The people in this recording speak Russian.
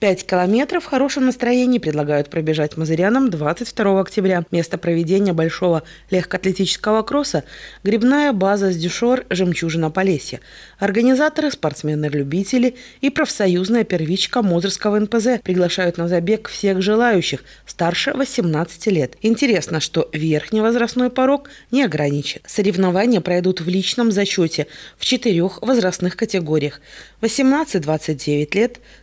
Пять километров в хорошем настроении предлагают пробежать мазырянам 22 октября. Место проведения большого легкоатлетического кросса – грибная база с дюшор «Жемчужина Полесья». Организаторы, спортсмены-любители и профсоюзная первичка Мозырского НПЗ приглашают на забег всех желающих старше 18 лет. Интересно, что верхний возрастной порог не ограничен. Соревнования пройдут в личном зачете в четырех возрастных категориях – 18-29 лет,